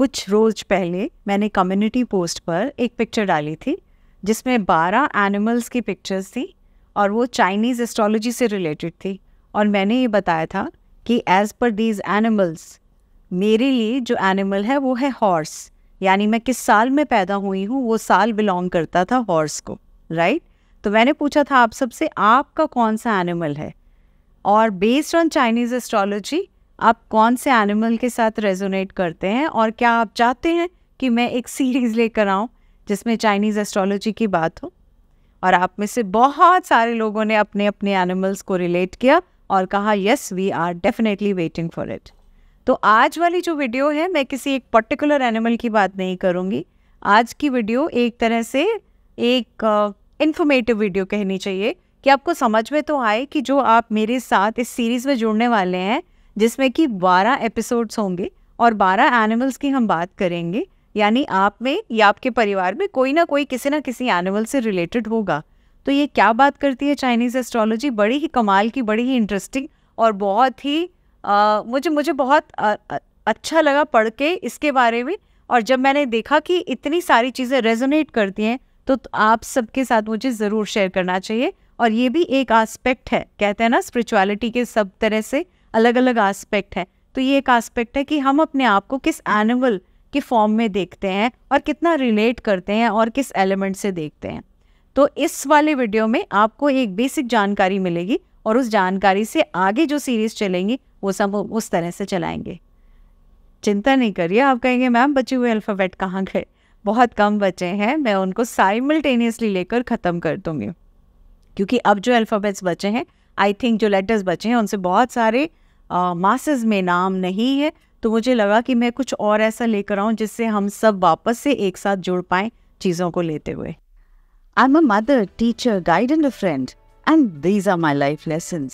कुछ रोज पहले मैंने कम्युनिटी पोस्ट पर एक पिक्चर डाली थी जिसमें 12 एनिमल्स की पिक्चर्स थी और वो चाइनीज़ एस्ट्रोलॉजी से रिलेटेड थी और मैंने ये बताया था कि एज़ पर दीज एनिमल्स मेरे लिए जो एनिमल है वो है हॉर्स यानी मैं किस साल में पैदा हुई हूँ वो साल बिलोंग करता था हॉर्स को राइट तो मैंने पूछा था आप सबसे आपका कौन सा एनिमल है और बेस्ड ऑन चाइनीज़ एस्ट्रोलॉजी आप कौन से एनिमल के साथ रेजोनेट करते हैं और क्या आप चाहते हैं कि मैं एक सीरीज़ लेकर आऊँ जिसमें चाइनीज़ एस्ट्रोलॉजी की बात हो और आप में से बहुत सारे लोगों ने अपने अपने एनिमल्स को रिलेट किया और कहा yes we are definitely waiting for it तो आज वाली जो वीडियो है मैं किसी एक पर्टिकुलर एनिमल की बात नहीं करूँगी आज की वीडियो एक तरह से एक इन्फॉर्मेटिव uh, वीडियो कहनी चाहिए कि आपको समझ में तो आए कि जो आप मेरे साथ इस सीरीज़ में जुड़ने वाले हैं जिसमें कि 12 एपिसोड्स होंगे और 12 एनिमल्स की हम बात करेंगे यानी आप में या आपके परिवार में कोई ना कोई किसी ना किसी एनिमल से रिलेटेड होगा तो ये क्या बात करती है चाइनीज़ एस्ट्रोलॉजी बड़ी ही कमाल की बड़ी ही इंटरेस्टिंग और बहुत ही आ, मुझे मुझे बहुत आ, अच्छा लगा पढ़ के इसके बारे में और जब मैंने देखा कि इतनी सारी चीज़ें रेजोनेट करती हैं तो आप सबके साथ मुझे ज़रूर शेयर करना चाहिए और ये भी एक आस्पेक्ट है कहते हैं ना स्पिरिचुअलिटी के सब तरह से अलग अलग आस्पेक्ट है तो ये एक आस्पेक्ट है कि हम अपने आप को किस एनिमल के फॉर्म में देखते हैं और कितना रिलेट करते हैं और किस एलिमेंट से देखते हैं तो इस वाले वीडियो में आपको एक बेसिक जानकारी मिलेगी और उस जानकारी से आगे जो सीरीज़ चलेंगी वो सब उस तरह से चलाएंगे चिंता नहीं करिए आप कहेंगे मैम बचे हुए अल्फ़ाबेट कहाँ गए बहुत कम बचे हैं मैं उनको साइमल्टेनियसली लेकर ख़त्म कर दूँगी क्योंकि अब जो अल्फ़ाबेट्स बचे हैं आई थिंक जो लेटर्स बचे हैं उनसे बहुत सारे मासेस में नाम नहीं है तो मुझे लगा कि मैं कुछ और ऐसा लेकर आऊँ जिससे हम सब वापस से एक साथ जुड़ पाए चीज़ों को लेते हुए I am a mother teacher guide and a friend and these are my life lesson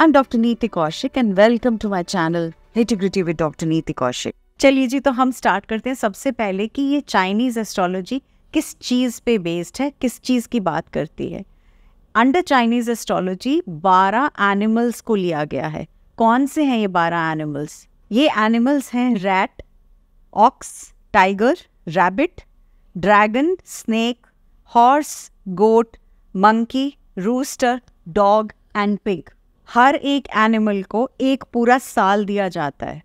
and doctor Neeti Kaushik and welcome to my channel integrity with doctor Neeti Kaushik चलिए जी तो हम स्टार्ट करते हैं सबसे पहले कि ये चाइनीज़ एस्ट्रोलॉजी किस चीज़ पे बेस्ड है किस चीज़ की बात करती है अंडर चाइनीज़ एस्ट्रोलॉजी बारह एनिमल्स को लिया गया है कौन से हैं ये बारह एनिमल्स ये एनिमल्स हैं rat ox tiger rabbit dragon snake horse goat monkey rooster dog and pig हर एक एनिमल को एक पूरा साल दिया जाता है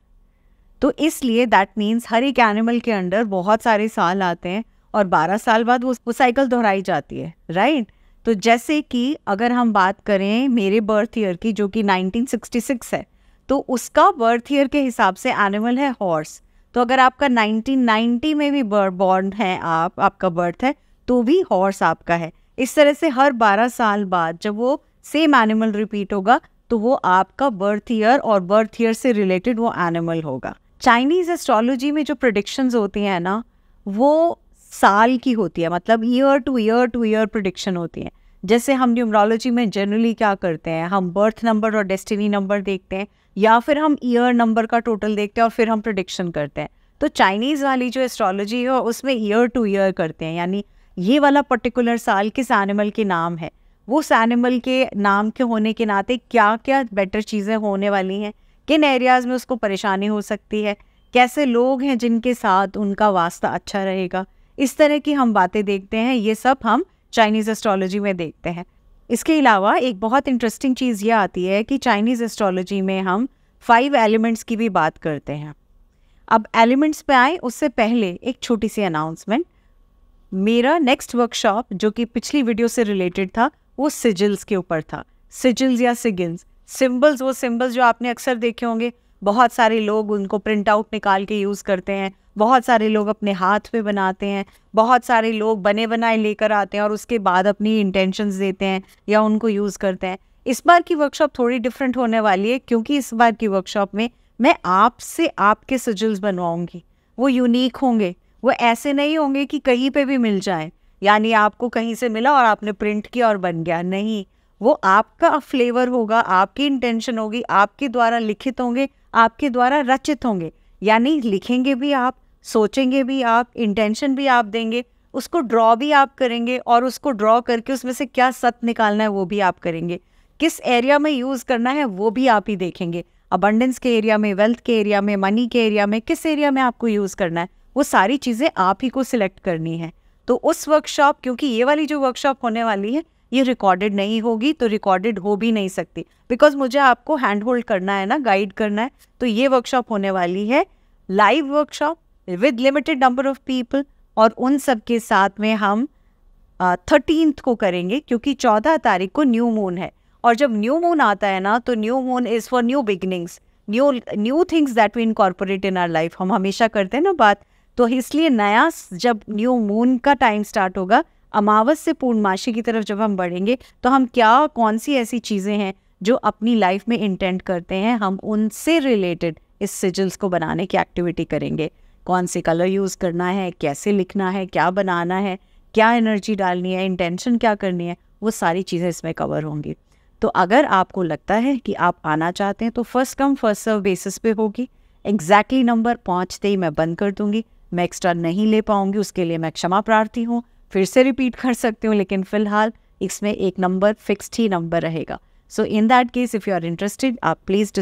तो इसलिए दैट मीन्स हर एक एनिमल के अंडर बहुत सारे साल आते हैं और 12 साल बाद वो वो साइकिल दोहराई जाती है राइट right? तो जैसे कि अगर हम बात करें मेरे बर्थ ईयर की जो कि 1966 है तो उसका बर्थ ईयर के हिसाब से एनिमल है हॉर्स तो अगर आपका 1990 में भी बॉर्न है आप आपका बर्थ है तो भी हॉर्स आपका है इस तरह से हर 12 साल बाद जब वो सेम एनिमल रिपीट होगा तो वो आपका बर्थ ईयर और बर्थ ईयर से रिलेटेड वो एनिमल होगा चाइनीज़ एस्ट्रोलॉजी में जो प्रडिक्शंस होती हैं ना वो साल की होती है मतलब year to year to year prediction होती है जैसे हम न्यूमरोलॉजी में जनरली क्या करते हैं हम बर्थ नंबर और डेस्टिनी नंबर देखते हैं या फिर हम ईयर नंबर का टोटल देखते हैं और फिर हम प्रोडिक्शन करते हैं तो चाइनीज़ वाली जो एस्ट्रोलॉजी है उसमें ईयर टू ईयर करते हैं यानी ये वाला पर्टिकुलर साल किस एनिमल के नाम है वो उस एनिमल के नाम के होने के नाते क्या क्या बेटर चीज़ें होने वाली हैं किन एरियाज़ में उसको परेशानी हो सकती है कैसे लोग हैं जिनके साथ उनका वास्ता अच्छा रहेगा इस तरह की हम बातें देखते हैं ये सब हम चाइनीज़ एस्ट्रोलॉजी में देखते हैं इसके अलावा एक बहुत इंटरेस्टिंग चीज़ ये आती है कि चाइनीज़ एस्ट्रोलॉजी में हम फाइव एलिमेंट्स की भी बात करते हैं अब एलिमेंट्स पे आए उससे पहले एक छोटी सी अनाउंसमेंट मेरा नेक्स्ट वर्कशॉप जो कि पिछली वीडियो से रिलेटेड था वो सिजिल्स के ऊपर था सिजिल्स या सिगिल्स सिम्बल्स वो सिम्बल्स जो आपने अक्सर देखे होंगे बहुत सारे लोग उनको प्रिंट आउट निकाल के यूज़ करते हैं बहुत सारे लोग अपने हाथ पे बनाते हैं बहुत सारे लोग बने बनाए लेकर आते हैं और उसके बाद अपनी इंटेंशंस देते हैं या उनको यूज़ करते हैं इस बार की वर्कशॉप थोड़ी डिफरेंट होने वाली है क्योंकि इस बार की वर्कशॉप में मैं आपसे आपके सजल्स बनवाऊँगी वो यूनिक होंगे वो ऐसे नहीं होंगे कि कहीं पे भी मिल जाए यानी आपको कहीं से मिला और आपने प्रिंट किया और बन गया नहीं वो आपका फ्लेवर होगा आपकी इंटेंशन होगी आपके द्वारा लिखित होंगे आपके द्वारा रचित होंगे यानी लिखेंगे भी आप सोचेंगे भी आप इंटेंशन भी आप देंगे उसको ड्रॉ भी आप करेंगे और उसको ड्रॉ करके उसमें से क्या सत्य निकालना है वो भी आप करेंगे किस एरिया में यूज़ करना है वो भी आप ही देखेंगे अबंडेंस के एरिया में वेल्थ के एरिया में मनी के एरिया में किस एरिया में आपको यूज़ करना है वो सारी चीज़ें आप ही को सिलेक्ट करनी है तो उस वर्कशॉप क्योंकि ये वाली जो वर्कशॉप होने वाली है ये रिकॉर्डेड नहीं होगी तो रिकॉर्डेड हो भी नहीं सकती बिकॉज मुझे आपको हैंड होल्ड करना है ना गाइड करना है तो ये वर्कशॉप होने वाली है live workshop with limited number of people और उन सब के साथ में हम थर्टीन को करेंगे क्योंकि चौदह तारीख को न्यू मून है और जब न्यू मून आता है ना तो new moon is for new beginnings new new things that we incorporate in our life हम हमेशा करते हैं ना बात तो इसलिए नया जब न्यू मून का टाइम स्टार्ट होगा अमावस से पूर्णमाशी की तरफ जब हम बढ़ेंगे तो हम क्या कौन सी ऐसी चीज़ें हैं जो अपनी लाइफ में इंटेंट करते हैं हम उनसे रिलेटेड इस सिजल्स को बनाने की एक्टिविटी करेंगे कौन से कलर यूज़ करना है कैसे लिखना है क्या बनाना है क्या एनर्जी डालनी है इंटेंशन क्या करनी है वो सारी चीज़ें इसमें कवर होंगी तो अगर आपको लगता है कि आप आना चाहते हैं तो first come first serve basis पे होगी एग्जैक्टली नंबर पहुँचते ही मैं बंद कर दूंगी मैं एक्स्ट्रा नहीं ले पाऊंगी उसके लिए मैं क्षमा प्रार्थी हूँ फिर से रिपीट कर सकती हूँ लेकिन फ़िलहाल इसमें एक नंबर फिक्स्ड ही नंबर रहेगा so in that case if you are interested आप प्लीज़